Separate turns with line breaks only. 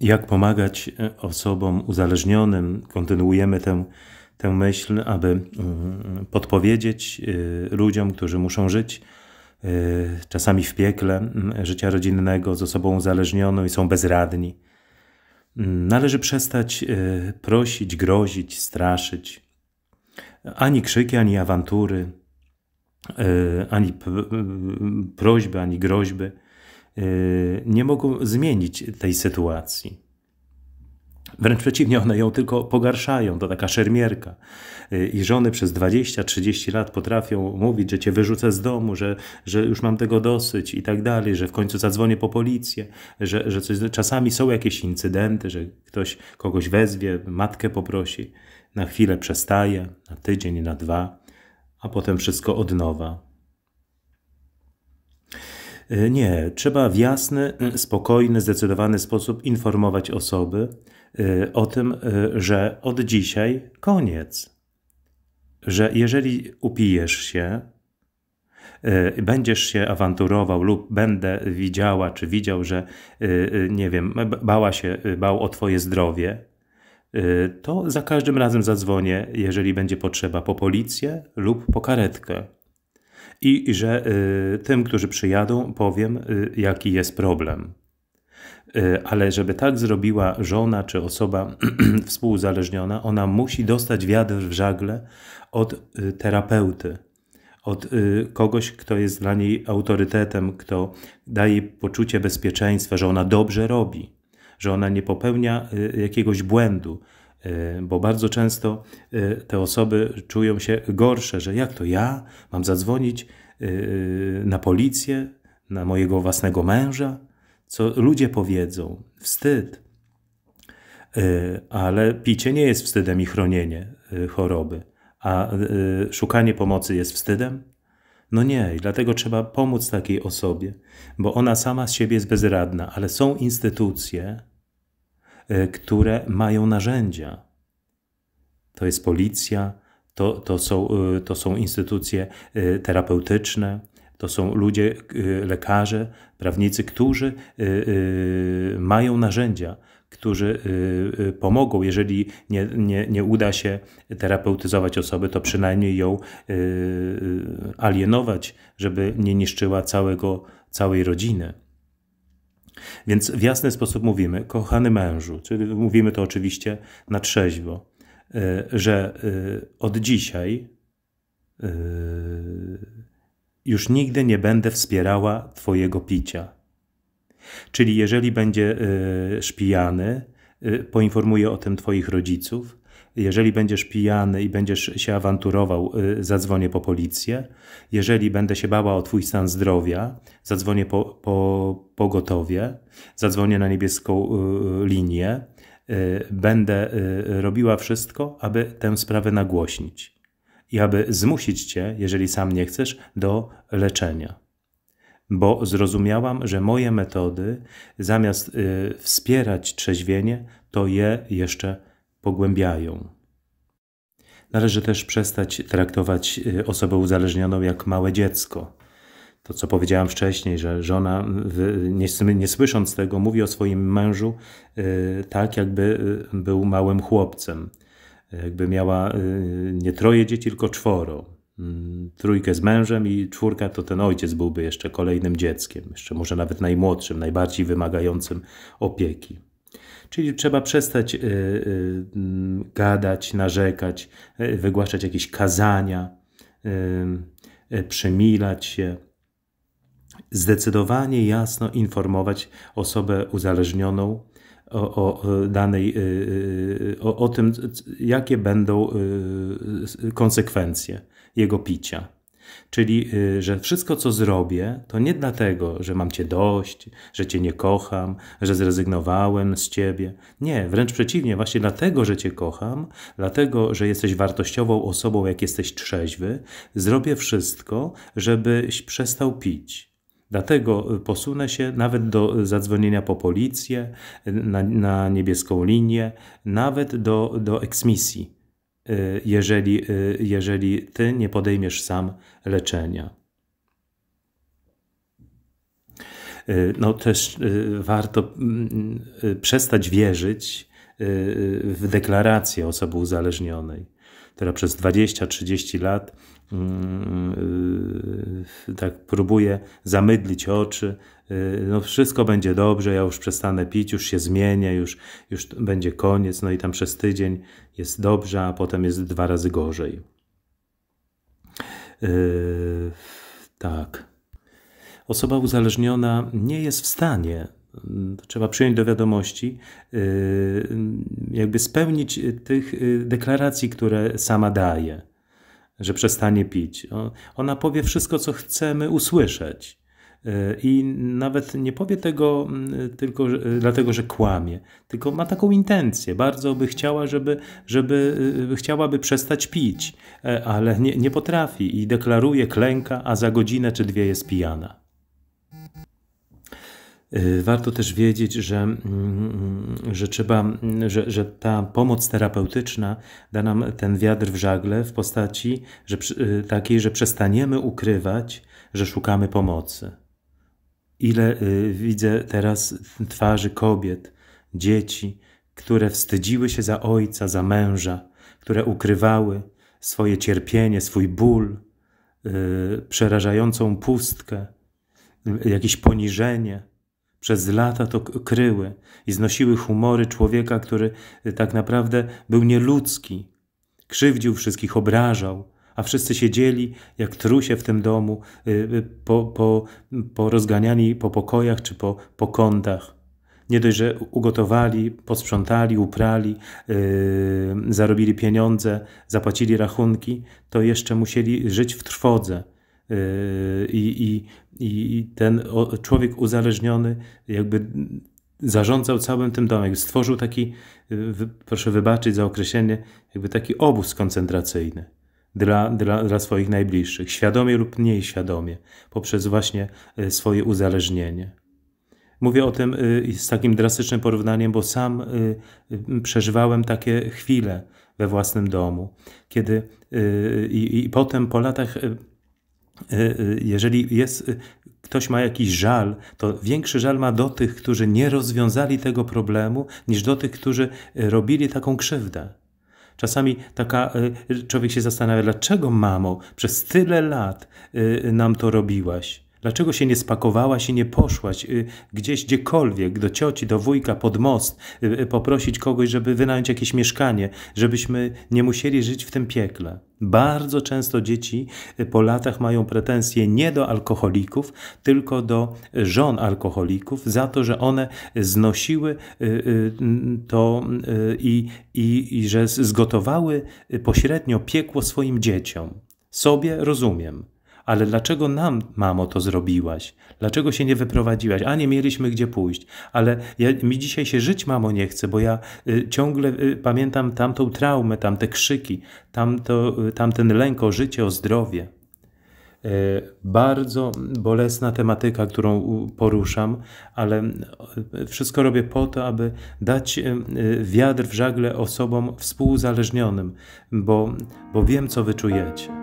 jak pomagać e, osobom uzależnionym. Kontynuujemy tę, tę myśl, aby mm, podpowiedzieć e, ludziom, którzy muszą żyć e, czasami w piekle mm, życia rodzinnego z osobą uzależnioną i są bezradni. Mm, należy przestać prosić, grozić, straszyć. Ani krzyki, ani awantury, ani prośby, ani groźby Y, nie mogą zmienić tej sytuacji. Wręcz przeciwnie, one ją tylko pogarszają. To taka szermierka. Y, I żony przez 20-30 lat potrafią mówić, że cię wyrzucę z domu, że, że już mam tego dosyć i tak dalej, że w końcu zadzwonię po policję, że, że coś, czasami są jakieś incydenty, że ktoś kogoś wezwie, matkę poprosi, na chwilę przestaje, na tydzień, na dwa, a potem wszystko od nowa. E, nie, trzeba w jasny, e, spokojny, zdecydowany sposób informować osoby e, o tym, że od dzisiaj koniec. Że jeżeli upijesz się, będziesz się awanturował lub będę widziała czy widział, że nie wiem, bała się, bał o twoje zdrowie, to za każdym razem zadzwonię, jeżeli będzie potrzeba, po policję lub po karetkę i że y, tym, którzy przyjadą, powiem, y, jaki jest problem. Y, ale żeby tak zrobiła żona czy osoba współzależniona ona musi dostać wiatr w żagle od terapeuty, od kogoś, kto jest dla niej autorytetem, kto daje poczucie bezpieczeństwa, że ona dobrze robi, że ona nie popełnia jakiegoś błędu, Y, bo bardzo często y, te osoby czują się gorsze, że jak to ja mam zadzwonić y, na policję, na mojego własnego męża, co ludzie powiedzą, wstyd. Ale picie nie jest wstydem i chronienie choroby, a szukanie pomocy jest wstydem? No nie, dlatego trzeba pomóc takiej osobie, bo ona sama z siebie jest bezradna, ale są instytucje, E, które mają narzędzia. To jest policja, to, to, są, e, to są instytucje e, terapeutyczne, to są ludzie, lekarze, prawnicy, którzy mają narzędzia, którzy pomogą. Jeżeli nie, nie, nie uda się terapeutyzować osoby, to przynajmniej ją alienować, żeby nie niszczyła całego, całej rodziny. Więc w jasny sposób mówimy, kochany mężu, czyli mówimy to oczywiście na trzeźwo, e, że e, od dzisiaj e, już nigdy nie będę wspierała Twojego picia. Czyli jeżeli będzie szpijany, poinformuję o tym Twoich rodziców, jeżeli będziesz pijany i będziesz się awanturował, y, zadzwonię po policję. Jeżeli będę się bała o twój stan zdrowia, zadzwonię po, po pogotowie, zadzwonię na niebieską y, y, linię. Będę robiła wszystko, aby tę sprawę nagłośnić i aby zmusić cię, jeżeli sam nie chcesz, do leczenia bo zrozumiałam, że moje metody zamiast wspierać trzeźwienie, to je jeszcze pogłębiają. Należy też przestać traktować y, osobę uzależnioną jak małe dziecko. To, co powiedziałam wcześniej, że żona, nie, słysząc tego, mówi o swoim mężu y, tak, jakby y, był małym chłopcem. Jakby miała nie troje dzieci, tylko czworo. Mm, trójkę z mężem i czwórka to ten ojciec byłby jeszcze kolejnym dzieckiem, jeszcze może nawet najmłodszym, najbardziej wymagającym opieki. Czyli trzeba przestać y, y, mm, gadać, narzekać, y, wygłaszać jakieś kazania, przemilać się. Zdecydowanie jasno informować osobę uzależnioną o, o danej, o, o tym, jakie będą konsekwencje jego picia Czyli, y, że wszystko, co zrobię, to nie dlatego, że mam Cię dość, że Cię nie kocham, że zrezygnowałem z Ciebie. Nie, wręcz przeciwnie, właśnie dlatego, że Cię kocham, dlatego, że jesteś wartościową osobą, jak jesteś trzeźwy, zrobię wszystko, żebyś przestał pić. Dlatego y, posunę się nawet do zadzwonienia po policję, na, na niebieską linię, nawet do, do eksmisji Y, jeżeli, y, jeżeli ty nie podejmiesz sam leczenia. Y, no też warto mm, przestać wierzyć w deklarację osoby uzależnionej, która przez 20-30 lat mm, tak próbuje zamydlić oczy, y, no wszystko będzie dobrze, ja już przestanę pić, już się zmienię, już, już będzie koniec, no i tam przez tydzień jest dobrze, a potem jest dwa razy gorzej. Yy, tak. Osoba uzależniona nie jest w stanie, y, trzeba przyjąć do wiadomości, yy, jakby spełnić tych y, deklaracji, które sama daje że przestanie pić. Ona powie wszystko, co chcemy usłyszeć. E, I nawet nie powie tego tylko e, dlatego, że kłamie, tylko ma taką intencję. Bardzo by chciała, żeby, żeby e, chciałaby przestać pić, ale nie, nie potrafi i deklaruje klęka, a za godzinę czy dwie jest pijana. Y, warto też wiedzieć, że, mm, że trzeba, że, że ta pomoc terapeutyczna da nam ten wiatr w żagle w postaci że, y, takiej, że przestaniemy ukrywać, że szukamy pomocy. Ile y, widzę teraz twarzy kobiet, dzieci, które wstydziły się za ojca, za męża, które ukrywały swoje cierpienie, swój ból, przerażającą pustkę, jakieś poniżenie przez lata to kryły i znosiły humory człowieka, który y, tak naprawdę był nieludzki. Krzywdził wszystkich, obrażał, a wszyscy siedzieli jak trusie w tym domu, y, y, po, po, po rozganiani po pokojach czy po, po kątach. Nie dość, że ugotowali, posprzątali, uprali, yy, zarobili pieniądze, zapłacili rachunki, to jeszcze musieli żyć w trwodze. Yy, I, i, i ten człowiek uzależniony jakby zarządzał całym tym domem, stworzył taki, yy, proszę wybaczyć za określenie, jakby taki obóz koncentracyjny dla, dla, dla swoich najbliższych, świadomie lub mniej świadomie, poprzez właśnie yy, swoje uzależnienie. Mówię o tym z takim drastycznym porównaniem, bo sam przeżywałem takie chwile we własnym domu, kiedy i, i potem po latach Y, y, jeżeli jest, y, ktoś ma jakiś żal, to większy żal ma do tych, którzy nie rozwiązali tego problemu, niż do tych, którzy robili taką krzywdę. Czasami taka, człowiek się zastanawia, dlaczego mamo, przez tyle lat nam to robiłaś? Dlaczego się nie spakowałaś i nie poszłaś y, gdzieś, gdziekolwiek, do cioci, do wujka, pod most, y, y, poprosić kogoś, żeby wynająć jakieś mieszkanie, żebyśmy nie musieli żyć w tym piekle? Bardzo często dzieci po latach mają pretensje nie do alkoholików, tylko do żon alkoholików za to, że one znosiły to i, i, i że zgotowały pośrednio piekło swoim dzieciom. Sobie rozumiem ale dlaczego nam, mamo, to zrobiłaś? Dlaczego się nie wyprowadziłaś? A nie mieliśmy gdzie pójść, ale ja, mi dzisiaj się żyć, mamo, nie chce, bo ja y, ciągle y, pamiętam tamtą traumę, tamte krzyki, tamto, y, tamten lęk o życie, o zdrowie. Y, bardzo bolesna tematyka, którą poruszam, ale y, wszystko robię po to, aby dać y, wiatr w żagle osobom współzależnionym, bo, bo wiem, co wy czujecie.